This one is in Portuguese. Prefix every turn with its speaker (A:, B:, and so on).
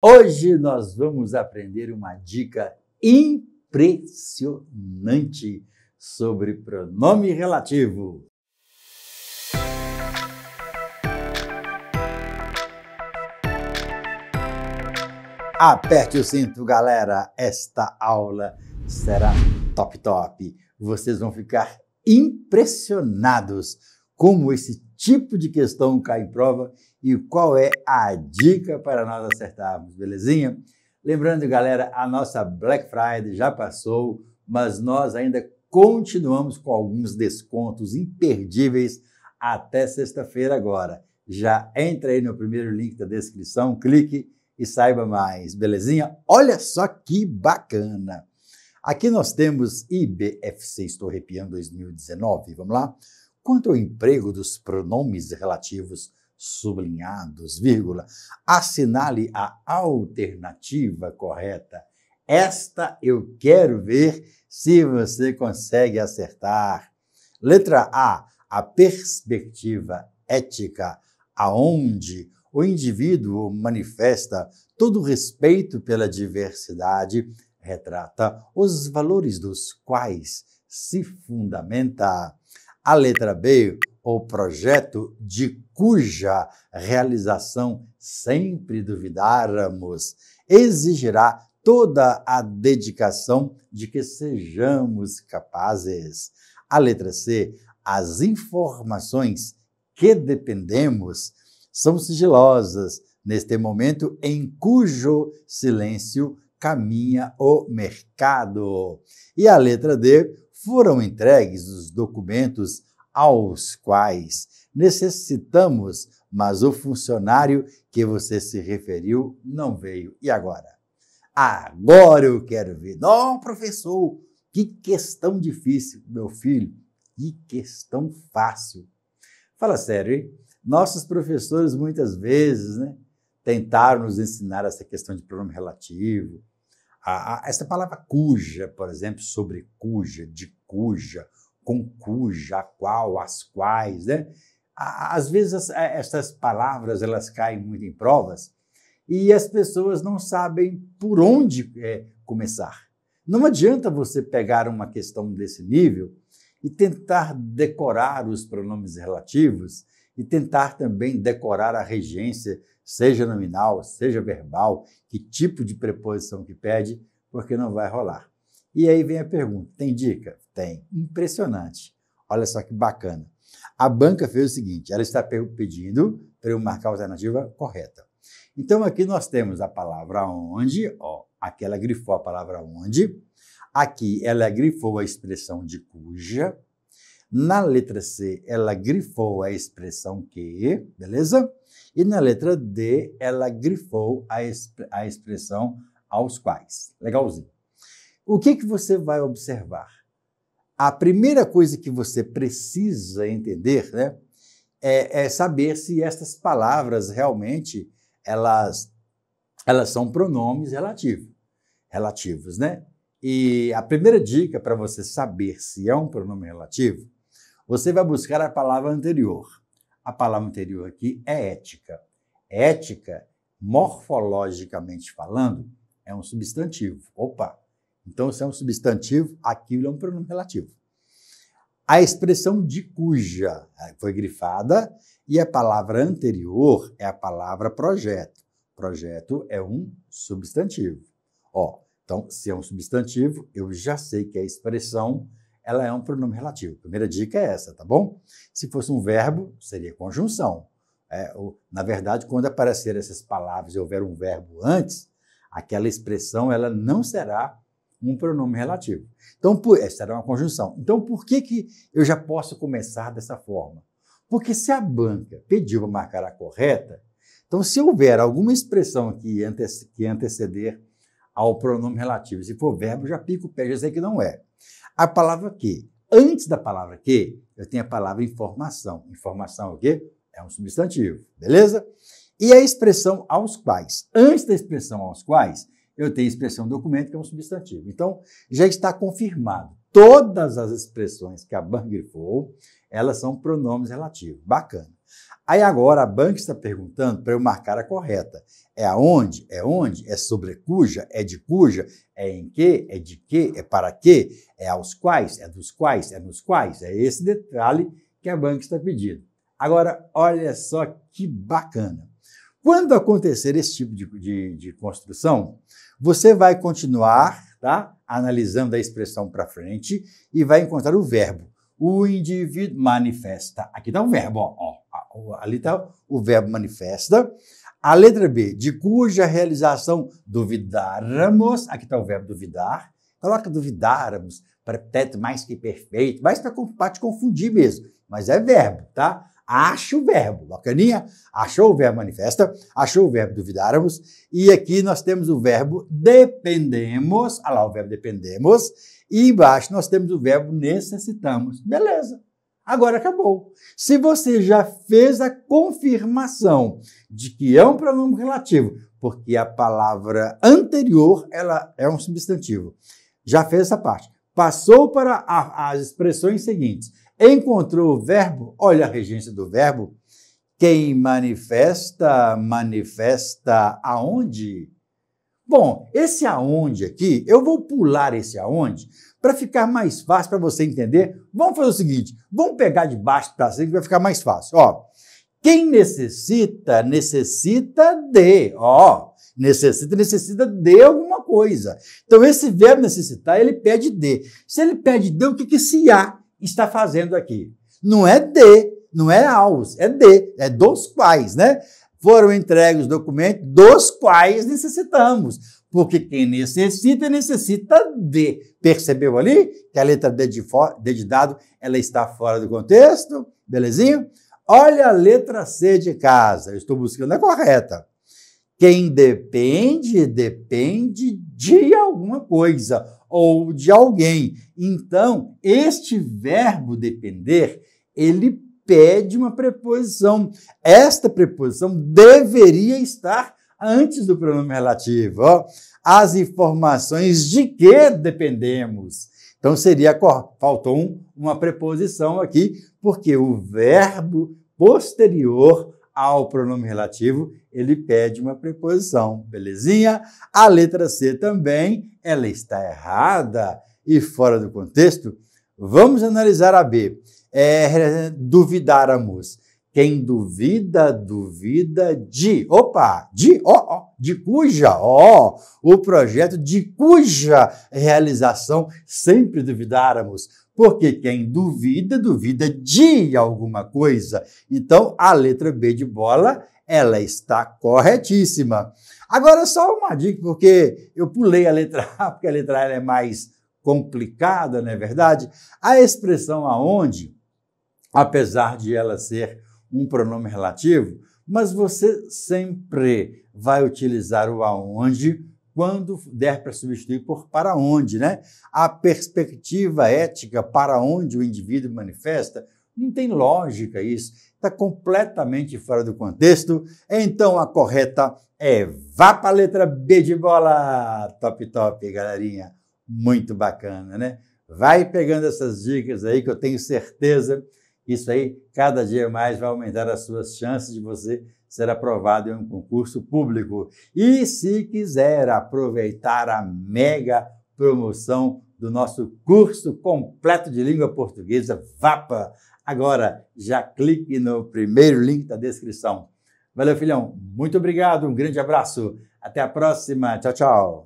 A: Hoje nós vamos aprender uma dica impressionante sobre pronome relativo. Aperte o cinto, galera. Esta aula será top top. Vocês vão ficar impressionados como esse tipo de questão cai em prova e qual é a dica para nós acertarmos, belezinha? Lembrando, galera, a nossa Black Friday já passou, mas nós ainda continuamos com alguns descontos imperdíveis até sexta-feira agora. Já entra aí no primeiro link da descrição, clique e saiba mais, belezinha? Olha só que bacana! Aqui nós temos IBFC, estou arrepiando 2019, vamos lá? Quanto ao emprego dos pronomes relativos sublinhados, vírgula, assinale a alternativa correta. Esta eu quero ver se você consegue acertar. Letra A, a perspectiva ética, aonde o indivíduo manifesta todo o respeito pela diversidade, retrata os valores dos quais se fundamenta. A letra B, o projeto de cuja realização sempre duvidáramos, exigirá toda a dedicação de que sejamos capazes. A letra C, as informações que dependemos são sigilosas neste momento em cujo silêncio caminha o mercado. E a letra D, foram entregues os documentos aos quais necessitamos, mas o funcionário que você se referiu não veio. E agora? Agora eu quero ver. Não, professor, que questão difícil, meu filho. Que questão fácil. Fala sério, hein? Nossos professores muitas vezes né, tentaram nos ensinar essa questão de pronome relativo. A, a, essa palavra cuja, por exemplo, sobre cuja, de cuja, com cuja, qual, as quais, né? Às vezes é, essas palavras elas caem muito em provas e as pessoas não sabem por onde é, começar. Não adianta você pegar uma questão desse nível e tentar decorar os pronomes relativos e tentar também decorar a regência, seja nominal, seja verbal, que tipo de preposição que pede, porque não vai rolar. E aí vem a pergunta: tem dica? Tem. Impressionante. Olha só que bacana. A banca fez o seguinte: ela está pedindo para eu marcar a alternativa correta. Então aqui nós temos a palavra onde, ó, aqui ela grifou a palavra onde, aqui ela grifou a expressão de cuja, na letra C ela grifou a expressão que, beleza? E na letra D ela grifou a, exp a expressão aos quais. Legalzinho o que, que você vai observar? A primeira coisa que você precisa entender né, é, é saber se essas palavras realmente elas, elas são pronomes relativos, relativos, né? E a primeira dica para você saber se é um pronome relativo, você vai buscar a palavra anterior. A palavra anterior aqui é ética. Ética, morfologicamente falando, é um substantivo. Opa! Então, se é um substantivo, aquilo é um pronome relativo. A expressão de cuja é, foi grifada e a palavra anterior é a palavra projeto. Projeto é um substantivo. Ó, então, se é um substantivo, eu já sei que a expressão ela é um pronome relativo. Primeira dica é essa, tá bom? Se fosse um verbo, seria conjunção. É, ou, na verdade, quando aparecer essas palavras e houver um verbo antes, aquela expressão ela não será um pronome relativo. Então, por, essa era uma conjunção. Então, por que, que eu já posso começar dessa forma? Porque se a banca pediu para marcar a correta, então se houver alguma expressão que, ante que anteceder ao pronome relativo, se for verbo, já pico o pé, já sei que não é. A palavra que. Antes da palavra que, eu tenho a palavra informação. Informação é o quê? É um substantivo, beleza? E a expressão aos quais. Antes da expressão aos quais, eu tenho a expressão documento, que é um substantivo. Então, já está confirmado. Todas as expressões que a banca grifou, elas são pronomes relativos. Bacana. Aí agora a banca está perguntando para eu marcar a correta. É aonde? É onde? É sobre cuja? É de cuja? É em que? É de que? É para que? É aos quais? É dos quais? É nos quais? É esse detalhe que a banca está pedindo. Agora, olha só que bacana. Quando acontecer esse tipo de, de, de construção, você vai continuar tá? analisando a expressão para frente e vai encontrar o verbo. O indivíduo manifesta. Aqui está o verbo, ó, ó, ali está o verbo manifesta. A letra B, de cuja realização duvidáramos. Aqui está o verbo duvidar. Coloca duvidáramos, pretérito mais que perfeito, mas para te confundir mesmo. Mas é verbo, tá? acha o verbo. Bacaninha? Achou o verbo manifesta, achou o verbo duvidarmos, E aqui nós temos o verbo dependemos. Olha lá o verbo dependemos. E embaixo nós temos o verbo necessitamos. Beleza. Agora acabou. Se você já fez a confirmação de que é um pronome relativo, porque a palavra anterior ela é um substantivo, já fez essa parte. Passou para a, as expressões seguintes encontrou o verbo, olha a regência do verbo, quem manifesta, manifesta aonde? Bom, esse aonde aqui, eu vou pular esse aonde para ficar mais fácil para você entender. Vamos fazer o seguinte, vamos pegar de baixo para cima que vai ficar mais fácil. Ó, quem necessita, necessita de, ó, necessita, necessita de alguma coisa. Então esse verbo necessitar, ele pede de. Se ele pede de, o que que se há? está fazendo aqui. Não é de, não é aos, é de, é dos quais, né? Foram entregues os documentos dos quais necessitamos. Porque quem necessita, necessita de. Percebeu ali que a letra D de, for, D de dado ela está fora do contexto? Belezinha? Olha a letra C de casa. Eu estou buscando a correta. Quem depende, depende de alguma coisa ou de alguém. Então, este verbo depender, ele pede uma preposição. Esta preposição deveria estar antes do pronome relativo. Ó. As informações de que dependemos. Então seria faltou um, uma preposição aqui, porque o verbo posterior ao pronome relativo, ele pede uma preposição, belezinha? A letra C também, ela está errada e fora do contexto. Vamos analisar a B. É, duvidáramos. Quem duvida, duvida de. Opa! De, ó, oh, oh, de cuja, ó, oh, o projeto de cuja realização sempre duvidáramos. Porque quem duvida, duvida de alguma coisa. Então, a letra B de bola, ela está corretíssima. Agora, só uma dica, porque eu pulei a letra A, porque a letra A é mais complicada, não é verdade? A expressão aonde, apesar de ela ser um pronome relativo, mas você sempre vai utilizar o aonde quando der para substituir por para onde, né? A perspectiva ética para onde o indivíduo manifesta não tem lógica isso, está completamente fora do contexto. Então a correta é vá para a letra B de bola. Top, top, galerinha. Muito bacana, né? Vai pegando essas dicas aí que eu tenho certeza isso aí, cada dia mais, vai aumentar as suas chances de você ser aprovado em um concurso público. E se quiser aproveitar a mega promoção do nosso curso completo de língua portuguesa VAPA, agora já clique no primeiro link da descrição. Valeu, filhão. Muito obrigado. Um grande abraço. Até a próxima. Tchau, tchau.